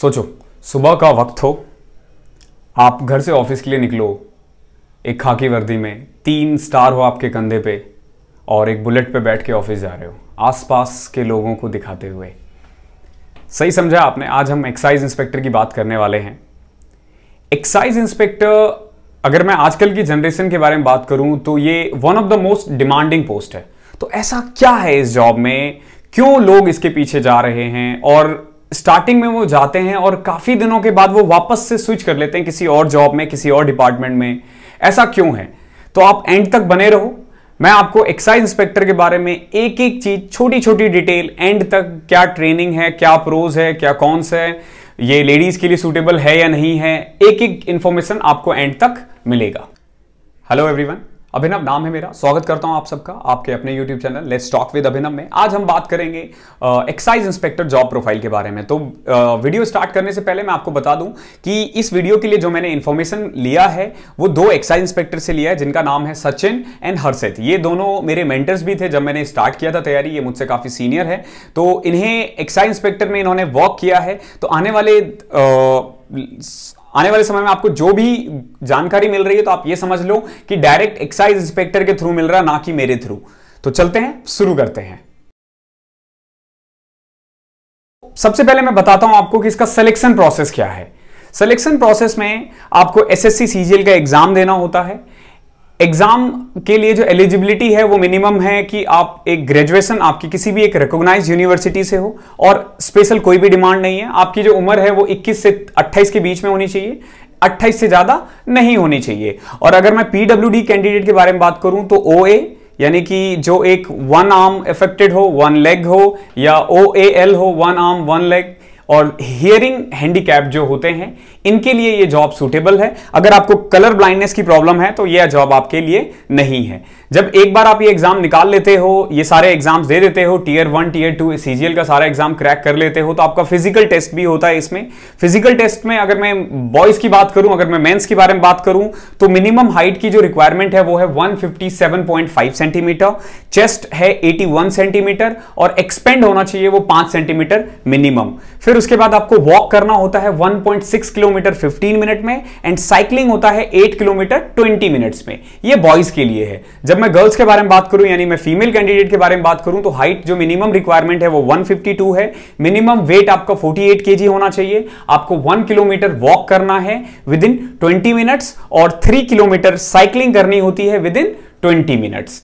सोचो सुबह का वक्त हो आप घर से ऑफिस के लिए निकलो एक खाकी वर्दी में तीन स्टार हो आपके कंधे पे और एक बुलेट पे बैठ के ऑफिस जा रहे हो आसपास के लोगों को दिखाते हुए सही समझा आपने आज हम एक्साइज इंस्पेक्टर की बात करने वाले हैं एक्साइज इंस्पेक्टर अगर मैं आजकल की जनरेशन के बारे में बात करूं तो ये one of the most demanding post है तो ऐसा क्या है इस जॉब में क्यों लोग इसके पीछे जा रहे हैं और स्टार्टिंग में वो जाते हैं और काफ़ी दिनों के बाद वो वापस से स्विच कर लेते हैं किसी और जॉब में किसी और डिपार्टमेंट में ऐसा क्यों है तो आप एंड तक बने रहो मैं आपको एक्साइज इंस्पेक्टर के बारे में एक एक चीज छोटी छोटी डिटेल एंड तक क्या ट्रेनिंग है क्या प्रोज है क्या कॉन्स है ये लेडीज के लिए सूटेबल है या नहीं है एक एक इंफॉर्मेशन आपको एंड तक मिलेगा हेलो एवरीवन अभिनव नाम है मेरा स्वागत करता हूं आप सबका आपके अपने YouTube channel let's talk with Abhinav में आज हम बात करेंगे एक्साइज इंस्पेक्टर जॉब प्रोफाइल के बारे में तो आ, वीडियो स्टार्ट करने से पहले मैं आपको बता दूं कि इस वीडियो के लिए जो मैंने इन्फॉर्मेशन लिया है वो दो एक्साइज इंस्पेक्टर से लिया है जिनका नाम है सचिन एंड हर्षित ये दोनों मेरे मेंटर्स भी थे जब मैंने स्टार्ट किया था तैयारी ये मुझसे काफ़ी सीनियर है तो इन्हें एक्साइज इंस्पेक्टर में इन्होंने वॉक किया है तो आने वाले आ, आने वाले समय में आपको जो भी जानकारी मिल रही है तो आप ये समझ लो कि डायरेक्ट एक्साइज इंस्पेक्टर के थ्रू मिल रहा ना कि मेरे थ्रू तो चलते हैं शुरू करते हैं सबसे पहले मैं बताता हूं आपको कि इसका सिलेक्शन प्रोसेस क्या है सिलेक्शन प्रोसेस में आपको एसएससी सीजीएल का एग्जाम देना होता है एग्जाम के लिए जो एलिजिबिलिटी है वो मिनिमम है कि आप एक ग्रेजुएशन आपकी किसी भी एक रिकोगनाइज यूनिवर्सिटी से हो और स्पेशल कोई भी डिमांड नहीं है आपकी जो उम्र है वो 21 से 28 के बीच में होनी चाहिए 28 से ज़्यादा नहीं होनी चाहिए और अगर मैं पीडब्ल्यू कैंडिडेट के बारे में बात करूं तो ओ यानी कि जो एक वन आर्म इफेक्टेड हो वन लेग हो या ओ ए एल हो वन आर्म वन लेग और हियरिंग हैंडीकैप जो होते हैं इनके लिए ये जॉब सूटेबल है अगर आपको कलर ब्लाइंडनेस की प्रॉब्लम है तो यह जॉब आपके लिए नहीं है जब एक बार आप ये एग्जाम निकाल लेते हो ये सारे एग्जाम्स दे देते हो tier one tier two CGL का सारा एग्जाम क्रैक कर लेते हो तो आपका फिजिकल टेस्ट भी होता है इसमें फिजिकल टेस्ट में अगर मैं बॉयज की बात करूं अगर मैं मेंस के बारे में बात करूं तो मिनिमम हाइट की जो रिक्वायरमेंट है वो है वन सेंटीमीटर चेस्ट है एटी सेंटीमीटर और एक्सपेंड होना चाहिए वो पांच सेंटीमीटर मिनिमम फिर उसके बाद आपको वॉक करना होता है वन किलोमीटर फिफ्टीन मिनट में एंड साइकिलिंग होता है एट किलोमीटर ट्वेंटी मिनट्स में यह बॉयज के लिए है जब जब मैं गर्ल्स के बारे में बात करूं यानी मैं फीमेल कैंडिडेट के बारे में बात करूं तो हाइट जो मिनिमम रिक्वायरमेंट है वो 152 है मिनिमम वेट आपका 48 केजी होना चाहिए आपको 1 किलोमीटर वॉक करना है विद इन 20 मिनट्स और 3 किलोमीटर साइकिलिंग करनी होती है within 20 minutes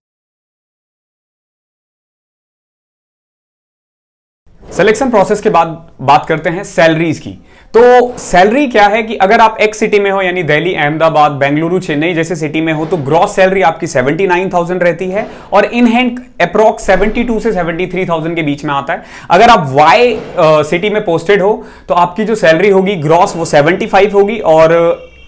selection process के बाद बात करते हैं सैलरीज की तो सैलरी क्या है कि अगर आप एक सिटी में हो यानी दिल्ली अहमदाबाद बेंगलुरु चेन्नई जैसे सिटी में हो तो ग्रॉस सैलरी आपकी 79,000 रहती है और इन हैंड अप्रॉक्स 72 से 73,000 के बीच में आता है अगर आप वाई सिटी में पोस्टेड हो तो आपकी जो सैलरी होगी ग्रॉस वो 75 होगी और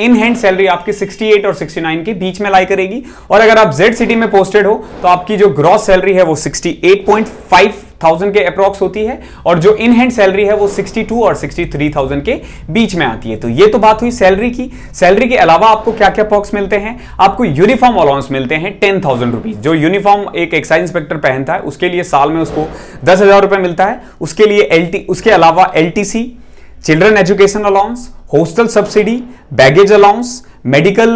इन हैंड सैलरी आपकी 68 और 69 के बीच में लाई करेगी और अगर आप जेड सिटी में पोस्टेड हो तो आपकी जो ग्रॉस सैलरी है वो 68.5 थाउजेंड के अप्रोक्स होती है और जो इन हैंड सैलरी है वो सिक्सटी टू और सिक्सटी थ्री थाउजेंड के बीच में आती है तो ये तो बात हुई सैलरी की सैलरी के अलावा आपको क्या क्या पॉक्स मिलते हैं आपको यूनिफॉर्म अलाउंस मिलते हैं टेन थाउजेंड रुपीज जो यूनिफॉर्म एक एक्साइज इंस्पेक्टर पहनता है उसके लिए साल में उसको दस हजार रुपए मिलता है उसके लिए एल उसके अलावा L children education allowance hostel subsidy baggage allowance medical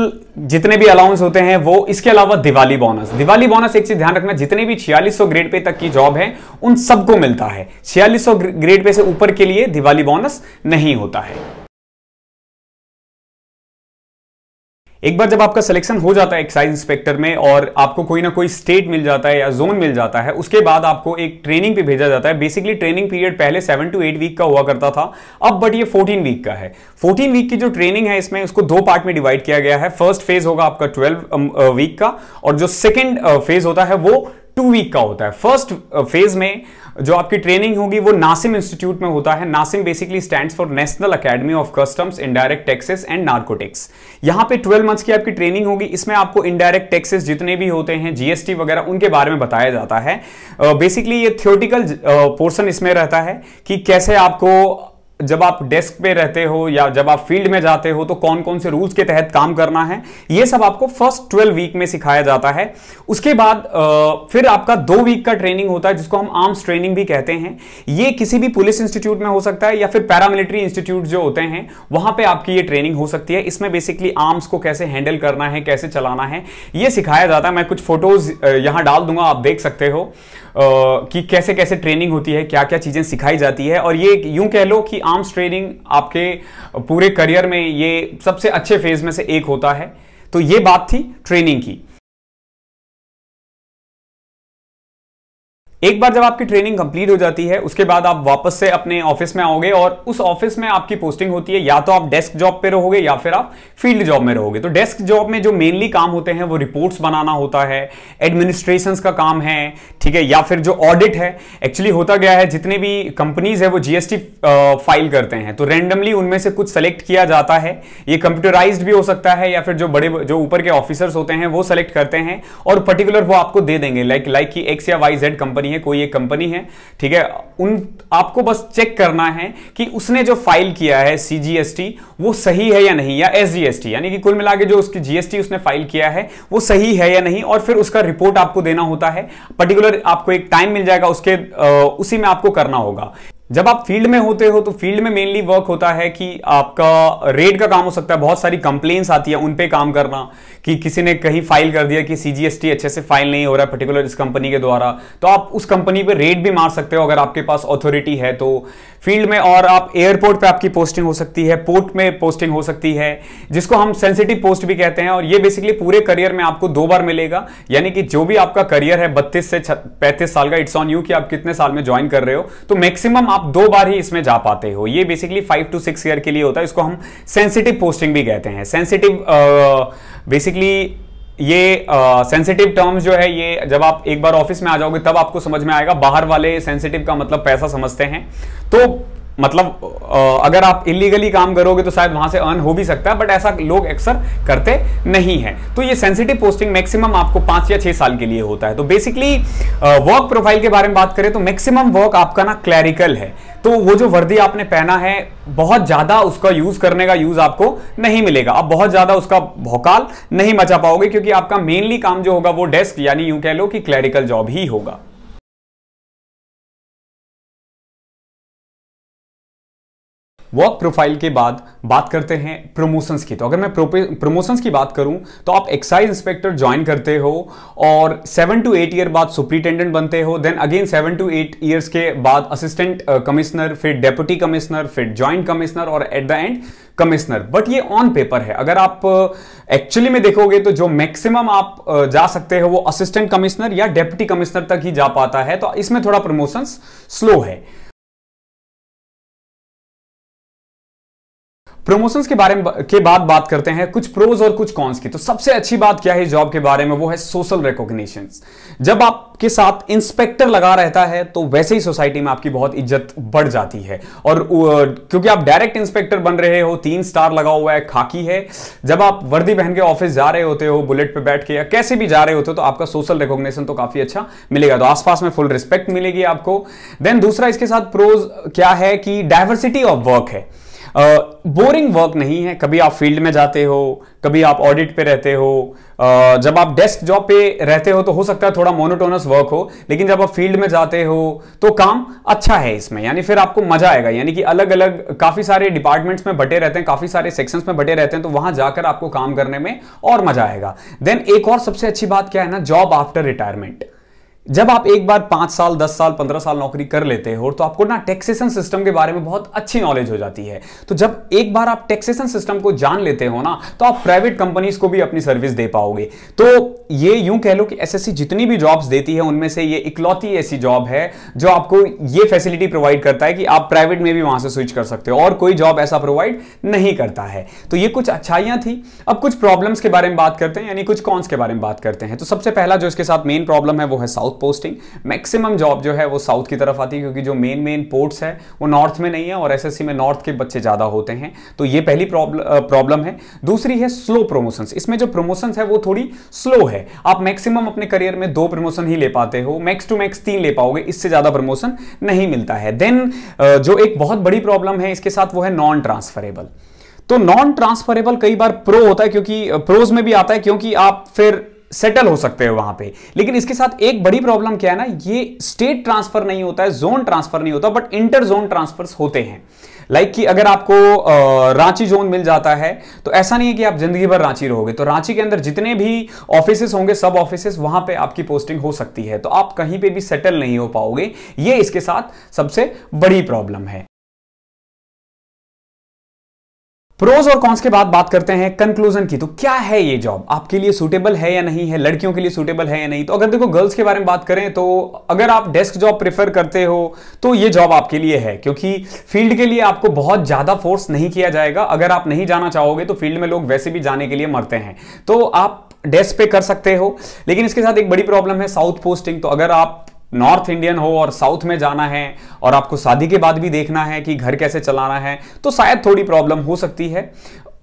जितने भी अलाउंस होते हैं वो इसके अलावा दिवाली बोनस दिवाली बोनस एक चीज ध्यान रखना जितने भी 4600 ग्रेड पे तक की जॉब है उन सबको मिलता है 4600 ग्रेड पे से ऊपर के लिए दिवाली बोनस नहीं होता है एक बार जब आपका सिलेक्शन हो जाता है एक्साइज इंस्पेक्टर में और आपको कोई ना कोई स्टेट मिल जाता है या जोन मिल जाता है उसके बाद आपको एक ट्रेनिंग पे भेजा जाता है बेसिकली ट्रेनिंग पीरियड पहले सेवन टू एट वीक का हुआ करता था अब बट ये फोर्टीन वीक का है फोर्टीन वीक की जो ट्रेनिंग है इसमें उसको दो पार्ट में डिवाइड किया गया है फर्स्ट फेज होगा आपका ट्वेल्व वीक um, uh, का और जो सेकेंड फेज uh, होता है वो टू वीक का होता है फर्स्ट फेज uh, में जो आपकी ट्रेनिंग होगी वो नासिम इंस्टीट्यूट में होता है NACIN basically stands for national academy of customs indirect taxes and narcotics यहां पे 12 मंथ्स की आपकी ट्रेनिंग होगी इसमें आपको इनडायरेक्ट टैक्सेस जितने भी होते हैं जीएसटी वगैरह उनके बारे में बताया जाता है बेसिकली uh, ये थियोटिकल पोर्सन uh, इसमें रहता है कि कैसे आपको जब आप डेस्क पे रहते हो या जब आप फील्ड में जाते हो तो कौन कौन से रूल्स के तहत काम करना है ये सब आपको फर्स्ट ट्वेल्व वीक में सिखाया जाता है उसके बाद फिर आपका दो वीक का ट्रेनिंग होता है जिसको हम आर्म्स ट्रेनिंग भी कहते हैं ये किसी भी पुलिस इंस्टीट्यूट में हो सकता है या फिर पैरामिलिट्री इंस्टीट्यूट जो होते हैं वहां पर आपकी ये ट्रेनिंग हो सकती है इसमें बेसिकली आर्म्स को कैसे हैंडल करना है कैसे चलाना है ये सिखाया जाता है मैं कुछ फोटोज यहां डाल दूंगा आप देख सकते हो कि कैसे कैसे ट्रेनिंग होती है क्या क्या चीज़ें सिखाई जाती है और ये यूं कह लो कि आर्म्स ट्रेनिंग आपके पूरे करियर में ये सबसे अच्छे फेज में से एक होता है तो ये बात थी ट्रेनिंग की एक बार जब आपकी ट्रेनिंग कंप्लीट हो जाती है उसके बाद आप वापस से अपने ऑफिस में आओगे और उस ऑफिस में आपकी पोस्टिंग होती है या तो आप डेस्क जॉब पे रहोगे या फिर आप फील्ड जॉब में रहोगे तो डेस्क जॉब में जो मेनली काम होते हैं वो रिपोर्ट्स बनाना होता है एडमिनिस्ट्रेशन का काम है ठीक है या फिर जो ऑडिट है एक्चुअली होता गया है जितने भी कंपनीज है वो जीएसटी फाइल करते हैं तो रेंडमली उनमें से कुछ सेलेक्ट किया जाता है ये कंप्यूटराइज भी हो सकता है या फिर जो बड़े जो ऊपर के ऑफिसर्स होते हैं वो सेलेक्ट करते हैं और पर्टिकुलर वो आपको दे देंगे लाइक लाइक की एक्स या वाई जेड कंपनी कंपनी है कोई एक कंपनी है ठीक है उन आपको बस चेक करना है कि उसने जो फाइल किया है सीजीएसटी वो सही है या नहीं या एसजीएसटी यानी कि कुल मिला जो उसकी जीएसटी उसने फाइल किया है वो सही है या नहीं और फिर उसका रिपोर्ट आपको देना होता है पर्टिकुलर आपको एक टाइम मिल जाएगा उसके आ, उसी में आपको करना होगा जब आप फील्ड में होते हो तो फील्ड में मेनली वर्क होता है कि आपका रेड का काम हो सकता है बहुत सारी कंप्लेन्स आती है उन पे काम करना कि किसी ने कहीं फाइल कर दिया कि सीजीएसटी अच्छे से फाइल नहीं हो रहा है पर्टिकुलर इस कंपनी के द्वारा तो आप उस कंपनी पे रेड भी मार सकते हो अगर आपके पास अथॉरिटी है तो फील्ड में और आप एयरपोर्ट पर आपकी पोस्टिंग हो सकती है पोर्ट में पोस्टिंग हो सकती है जिसको हम सेंसिटिव पोस्ट भी कहते हैं और ये बेसिकली पूरे करियर में आपको दो बार मिलेगा यानी कि जो भी आपका करियर है बत्तीस से पैंतीस साल का इट्स ऑन यू कि आप कितने साल में ज्वाइन कर रहे हो तो मैक्सिमम आप दो बार ही इसमें जा पाते हो ये basically five to six year के लिए होता है इसको हम सेंसिटिव पोस्टिंग भी कहते हैं सेंसिटिव बेसिकली ये सेंसिटिव uh, टर्म्स जो है ये जब आप एक बार ऑफिस में आ जाओगे तब आपको समझ में आएगा बाहर वाले सेंसिटिव का मतलब पैसा समझते हैं तो मतलब अगर आप इलीगली काम करोगे तो शायद वहां से अर्न हो भी सकता है बट ऐसा लोग अक्सर करते नहीं है तो ये सेंसिटिव पोस्टिंग मैक्सिमम आपको पांच या छह साल के लिए होता है तो बेसिकली वर्क प्रोफाइल के बारे में बात करें तो मैक्सिमम वर्क आपका ना क्लैरिकल है तो वो जो वर्दी आपने पहना है बहुत ज्यादा उसका यूज करने का यूज आपको नहीं मिलेगा आप बहुत ज्यादा उसका भौकाल नहीं मचा पाओगे क्योंकि आपका मेनली काम जो होगा वो डेस्क यानी यू कह लो कि क्लैरिकल जॉब ही होगा वर्क प्रोफाइल के बाद बात करते हैं प्रमोशंस की तो अगर मैं प्रमोशंस की बात करूं तो आप एक्साइज इंस्पेक्टर ज्वाइन करते हो और सेवन टू एट ईयर बाद सुप्रिंटेंडेंट बनते हो then again seven to eight years के बाद असिस्टेंट कमिश्नर uh, फिर डेप्यूटी कमिश्नर फिर ज्वाइंट कमिश्नर और at the end commissioner but ये ऑन पेपर है अगर आप एक्चुअली uh, में देखोगे तो जो मैक्सिमम आप uh, जा सकते हो वो असिस्टेंट कमिश्नर या डेप्यूटी कमिश्नर तक ही जा पाता है तो इसमें थोड़ा प्रमोशंस स्लो है प्रमोशंस के बारे में के बाद बात करते हैं कुछ प्रोज और कुछ कॉन्स की तो सबसे अच्छी बात क्या है जॉब के बारे में वो है सोशल रिकॉग्निशन जब आपके साथ इंस्पेक्टर लगा रहता है तो वैसे ही सोसाइटी में आपकी बहुत इज्जत बढ़ जाती है और क्योंकि आप डायरेक्ट इंस्पेक्टर बन रहे हो तीन स्टार लगा हुआ है खाकी है जब आप वर्दी पहन के ऑफिस जा रहे होते हो बुलेट पर बैठ के या कैसे भी जा रहे होते हो तो आपका सोशल रिकॉग्निशन तो काफी अच्छा मिलेगा तो आसपास में फुल रिस्पेक्ट मिलेगी आपको देन दूसरा इसके साथ प्रोज क्या है कि डायवर्सिटी ऑफ वर्क है बोरिंग वर्क नहीं है कभी आप फील्ड में जाते हो कभी आप ऑडिट पे रहते हो uh, जब आप डेस्क जॉब पे रहते हो तो हो सकता है थोड़ा मोनोटोनस वर्क हो लेकिन जब आप फील्ड में जाते हो तो काम अच्छा है इसमें यानी फिर आपको मजा आएगा यानी कि अलग अलग काफ़ी सारे डिपार्टमेंट्स में बटे रहते हैं काफ़ी सारे सेक्शंस में बटे रहते हैं तो वहां जाकर आपको काम करने में और मजा आएगा देन एक और सबसे अच्छी बात क्या है ना जॉब आफ्टर रिटायरमेंट जब आप एक बार पांच साल दस साल पंद्रह साल नौकरी कर लेते हो तो आपको ना टैक्सेशन सिस्टम के बारे में बहुत अच्छी नॉलेज हो जाती है तो जब एक बार आप टैक्सेशन सिस्टम को जान लेते हो ना तो आप प्राइवेट कंपनीज को भी अपनी सर्विस दे पाओगे तो ये यूं कह लो कि एसएससी जितनी भी जॉब्स देती है उनमें से ये इकलौती ऐसी जॉब है जो आपको ये फैसिलिटी प्रोवाइड करता है कि आप प्राइवेट में भी वहां से स्विच कर सकते हो और कोई जॉब ऐसा प्रोवाइड नहीं करता है तो ये कुछ अच्छाइयां थी अब कुछ प्रॉब्लम्स के बारे में बात करते हैं यानी कुछ कॉन्स के बारे में बात करते हैं तो सबसे पहला जो इसके साथ मेन प्रॉब्लम है वो है साउथ पोस्टिंग मैक्सिमम जॉब जो है वो साउथ की तरफ आती है क्योंकि जो मेन मेन पोर्ट्स है वो नॉर्थ में नहीं है और एसएससी में नॉर्थ के बच्चे ज़्यादा होते हैं तो ये पहली प्रॉब्लम है दूसरी है स्लो प्रोमोशन इसमें जो प्रमोशंस है वो थोड़ी स्लो है आप मैक्सिमम अपने करियर में दो प्रमोशन ही ले पाते हो मैक्स टू मैक्स तीन ले पाओगे इससे ज़्यादा प्रमोशन नहीं मिलता है देन जो एक बहुत बड़ी प्रॉब्लम है इसके साथ वो है नॉन ट्रांसफरेबल तो नॉन ट्रांसफरेबल कई बार प्रो होता है क्योंकि प्रोज में भी आता है क्योंकि आप फिर सेटल हो सकते हो वहां पे लेकिन इसके साथ एक बड़ी प्रॉब्लम क्या है ना ये स्टेट ट्रांसफर नहीं होता है जोन ट्रांसफर नहीं होता बट इंटर जोन ट्रांसफर होते हैं लाइक like कि अगर आपको रांची जोन मिल जाता है तो ऐसा नहीं है कि आप जिंदगी भर रांची रहोगे तो रांची के अंदर जितने भी ऑफिसेस होंगे सब ऑफिस वहां पे आपकी पोस्टिंग हो सकती है तो आप कहीं पे भी सेटल नहीं हो पाओगे ये इसके साथ सबसे बड़ी प्रॉब्लम है प्रोज और कॉन्स के बाद बात करते हैं कंक्लूजन की तो क्या है ये जॉब आपके लिए सुटेबल है या नहीं है लड़कियों के लिए सुटेबल है या नहीं तो अगर देखो गर्ल्स के बारे में बात करें तो अगर आप डेस्क जॉब प्रेफर करते हो तो ये जॉब आपके लिए है क्योंकि फील्ड के लिए आपको बहुत ज्यादा फोर्स नहीं किया जाएगा अगर आप नहीं जाना चाहोगे तो फील्ड में लोग वैसे भी जाने के लिए मरते हैं तो आप डेस्क पे कर सकते हो लेकिन इसके साथ एक बड़ी प्रॉब्लम है साउथ पोस्टिंग तो अगर आप नॉर्थ इंडियन हो और साउथ में जाना है और आपको शादी के बाद भी देखना है कि घर कैसे चलाना है तो शायद थोड़ी प्रॉब्लम हो सकती है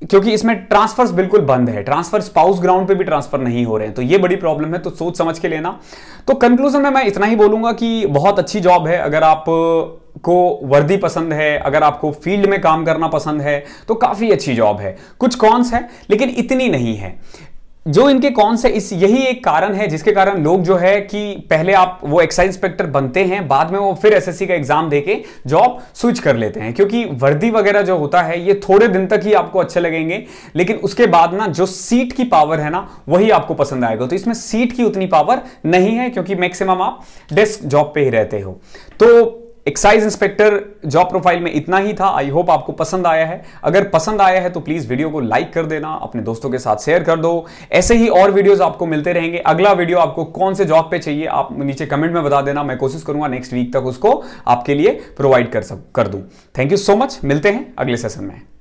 क्योंकि इसमें ट्रांसफर्स बिल्कुल बंद है ट्रांसफर स्पाउस ग्राउंड पे भी ट्रांसफर नहीं हो रहे हैं तो ये बड़ी प्रॉब्लम है तो सोच समझ के लेना तो कंक्लूजन में मैं इतना ही बोलूंगा कि बहुत अच्छी जॉब है अगर आप को वर्दी पसंद है अगर आपको फील्ड में काम करना पसंद है तो काफ़ी अच्छी जॉब है कुछ कॉन्स है लेकिन इतनी नहीं है जो इनके कौन से इस यही एक कारण है जिसके कारण लोग जो है कि पहले आप वो एक्साइज इंस्पेक्टर बनते हैं बाद में वो फिर एसएससी का एग्जाम देके जॉब स्विच कर लेते हैं क्योंकि वर्दी वगैरह जो होता है ये थोड़े दिन तक ही आपको अच्छे लगेंगे लेकिन उसके बाद ना जो सीट की पावर है ना वही आपको पसंद आएगा तो इसमें सीट की उतनी पावर नहीं है क्योंकि मैक्सिमम आप डेस्क जॉब पर ही रहते हो तो एक्साइज इंस्पेक्टर जॉब प्रोफाइल में इतना ही था आई होप आपको पसंद आया है अगर पसंद आया है तो प्लीज वीडियो को लाइक कर देना अपने दोस्तों के साथ शेयर कर दो ऐसे ही और वीडियोस आपको मिलते रहेंगे अगला वीडियो आपको कौन से जॉब पे चाहिए आप नीचे कमेंट में बता देना मैं कोशिश करूंगा नेक्स्ट वीक तक उसको आपके लिए प्रोवाइड कर सब कर दूं थैंक यू सो मच मिलते हैं अगले सेशन में